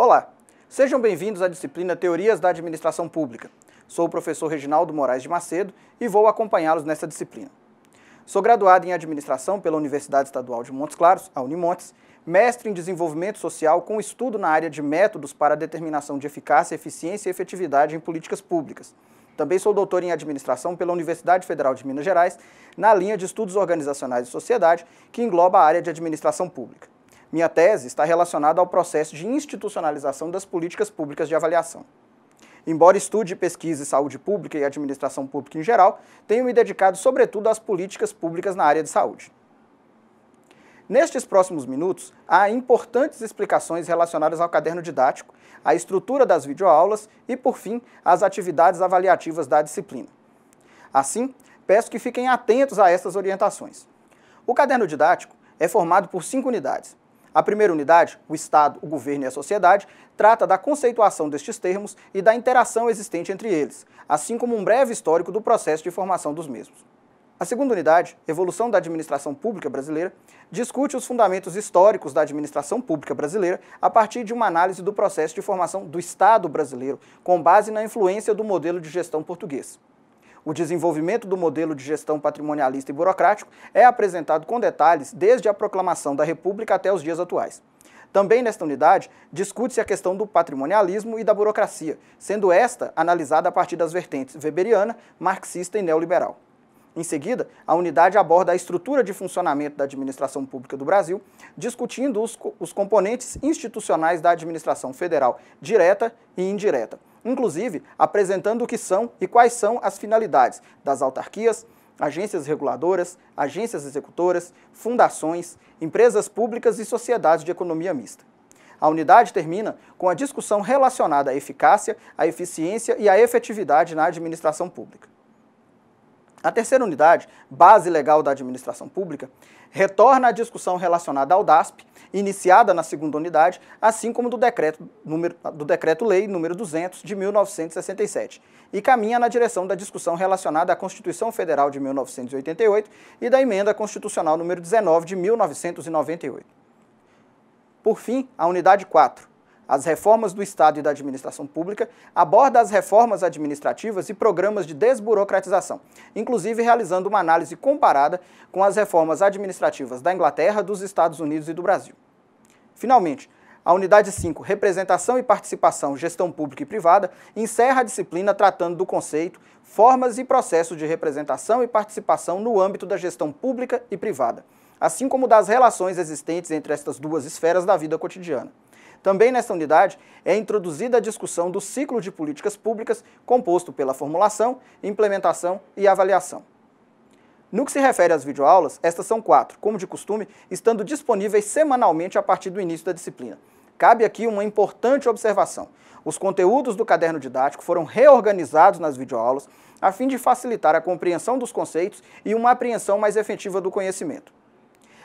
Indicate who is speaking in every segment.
Speaker 1: Olá, sejam bem-vindos à disciplina Teorias da Administração Pública. Sou o professor Reginaldo Moraes de Macedo e vou acompanhá-los nesta disciplina. Sou graduado em Administração pela Universidade Estadual de Montes Claros, a Unimontes, mestre em Desenvolvimento Social com estudo na área de métodos para a determinação de eficácia, eficiência e efetividade em políticas públicas. Também sou doutor em Administração pela Universidade Federal de Minas Gerais, na linha de Estudos Organizacionais e Sociedade, que engloba a área de Administração Pública. Minha tese está relacionada ao processo de institucionalização das políticas públicas de avaliação. Embora estude pesquise saúde pública e administração pública em geral, tenho me dedicado sobretudo às políticas públicas na área de saúde. Nestes próximos minutos, há importantes explicações relacionadas ao caderno didático, à estrutura das videoaulas e, por fim, às atividades avaliativas da disciplina. Assim, peço que fiquem atentos a estas orientações. O caderno didático é formado por cinco unidades, a primeira unidade, o Estado, o governo e a sociedade, trata da conceituação destes termos e da interação existente entre eles, assim como um breve histórico do processo de formação dos mesmos. A segunda unidade, Evolução da Administração Pública Brasileira, discute os fundamentos históricos da administração pública brasileira a partir de uma análise do processo de formação do Estado brasileiro, com base na influência do modelo de gestão português. O desenvolvimento do modelo de gestão patrimonialista e burocrático é apresentado com detalhes desde a proclamação da República até os dias atuais. Também nesta unidade, discute-se a questão do patrimonialismo e da burocracia, sendo esta analisada a partir das vertentes weberiana, marxista e neoliberal. Em seguida, a unidade aborda a estrutura de funcionamento da administração pública do Brasil, discutindo os, os componentes institucionais da administração federal, direta e indireta, inclusive apresentando o que são e quais são as finalidades das autarquias, agências reguladoras, agências executoras, fundações, empresas públicas e sociedades de economia mista. A unidade termina com a discussão relacionada à eficácia, à eficiência e à efetividade na administração pública. A terceira unidade, Base Legal da Administração Pública, retorna à discussão relacionada ao DASP, iniciada na segunda unidade, assim como do decreto, número, do decreto lei número 200 de 1967, e caminha na direção da discussão relacionada à Constituição Federal de 1988 e da emenda constitucional número 19 de 1998. Por fim, a unidade 4, as reformas do Estado e da administração pública aborda as reformas administrativas e programas de desburocratização, inclusive realizando uma análise comparada com as reformas administrativas da Inglaterra, dos Estados Unidos e do Brasil. Finalmente, a unidade 5, Representação e Participação, Gestão Pública e Privada, encerra a disciplina tratando do conceito, formas e processos de representação e participação no âmbito da gestão pública e privada, assim como das relações existentes entre estas duas esferas da vida cotidiana. Também nesta unidade é introduzida a discussão do ciclo de políticas públicas composto pela formulação, implementação e avaliação. No que se refere às videoaulas, estas são quatro, como de costume, estando disponíveis semanalmente a partir do início da disciplina. Cabe aqui uma importante observação. Os conteúdos do caderno didático foram reorganizados nas videoaulas a fim de facilitar a compreensão dos conceitos e uma apreensão mais efetiva do conhecimento.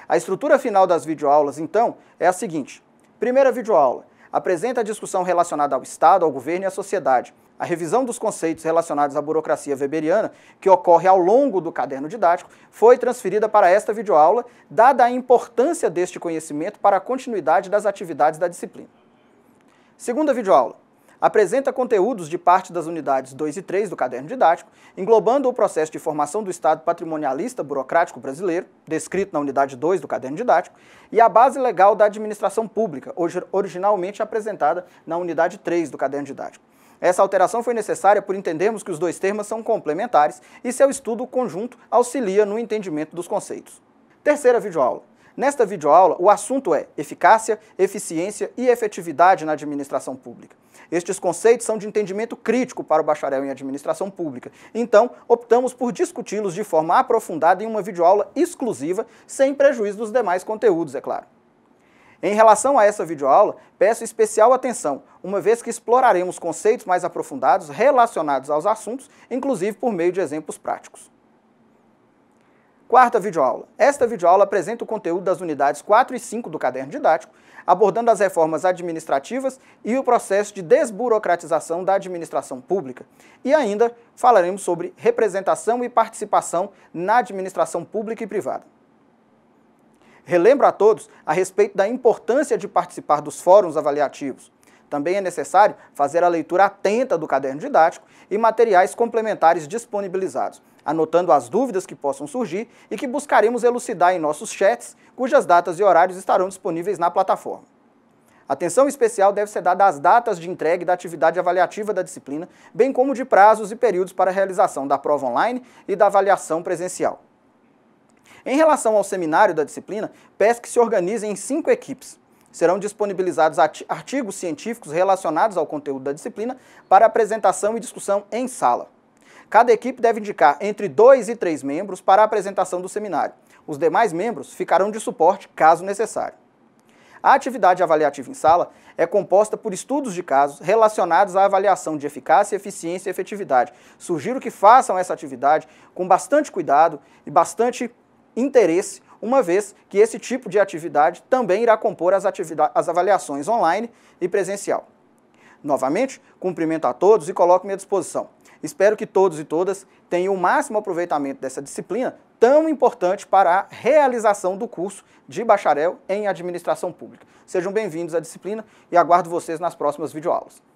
Speaker 1: A estrutura final das videoaulas, então, é a seguinte. Primeira videoaula. Apresenta a discussão relacionada ao Estado, ao governo e à sociedade. A revisão dos conceitos relacionados à burocracia weberiana, que ocorre ao longo do caderno didático, foi transferida para esta videoaula, dada a importância deste conhecimento para a continuidade das atividades da disciplina. Segunda videoaula apresenta conteúdos de parte das unidades 2 e 3 do caderno didático, englobando o processo de formação do Estado patrimonialista burocrático brasileiro, descrito na unidade 2 do caderno didático, e a base legal da administração pública, originalmente apresentada na unidade 3 do caderno didático. Essa alteração foi necessária por entendermos que os dois termos são complementares e seu estudo conjunto auxilia no entendimento dos conceitos. Terceira videoaula. Nesta videoaula, o assunto é eficácia, eficiência e efetividade na administração pública. Estes conceitos são de entendimento crítico para o bacharel em administração pública, então optamos por discuti-los de forma aprofundada em uma videoaula exclusiva, sem prejuízo dos demais conteúdos, é claro. Em relação a essa videoaula, peço especial atenção, uma vez que exploraremos conceitos mais aprofundados relacionados aos assuntos, inclusive por meio de exemplos práticos. Quarta videoaula. Esta videoaula apresenta o conteúdo das unidades 4 e 5 do caderno didático, abordando as reformas administrativas e o processo de desburocratização da administração pública. E ainda falaremos sobre representação e participação na administração pública e privada. Relembro a todos a respeito da importância de participar dos fóruns avaliativos. Também é necessário fazer a leitura atenta do caderno didático e materiais complementares disponibilizados, anotando as dúvidas que possam surgir e que buscaremos elucidar em nossos chats, cujas datas e horários estarão disponíveis na plataforma. Atenção especial deve ser dada às datas de entrega da atividade avaliativa da disciplina, bem como de prazos e períodos para a realização da prova online e da avaliação presencial. Em relação ao seminário da disciplina, peço que se organize em cinco equipes serão disponibilizados artigos científicos relacionados ao conteúdo da disciplina para apresentação e discussão em sala. Cada equipe deve indicar entre dois e três membros para a apresentação do seminário. Os demais membros ficarão de suporte caso necessário. A atividade avaliativa em sala é composta por estudos de casos relacionados à avaliação de eficácia, eficiência e efetividade. Sugiro que façam essa atividade com bastante cuidado e bastante interesse, uma vez que esse tipo de atividade também irá compor as, as avaliações online e presencial. Novamente, cumprimento a todos e coloco-me à disposição. Espero que todos e todas tenham o máximo aproveitamento dessa disciplina tão importante para a realização do curso de bacharel em administração pública. Sejam bem-vindos à disciplina e aguardo vocês nas próximas videoaulas.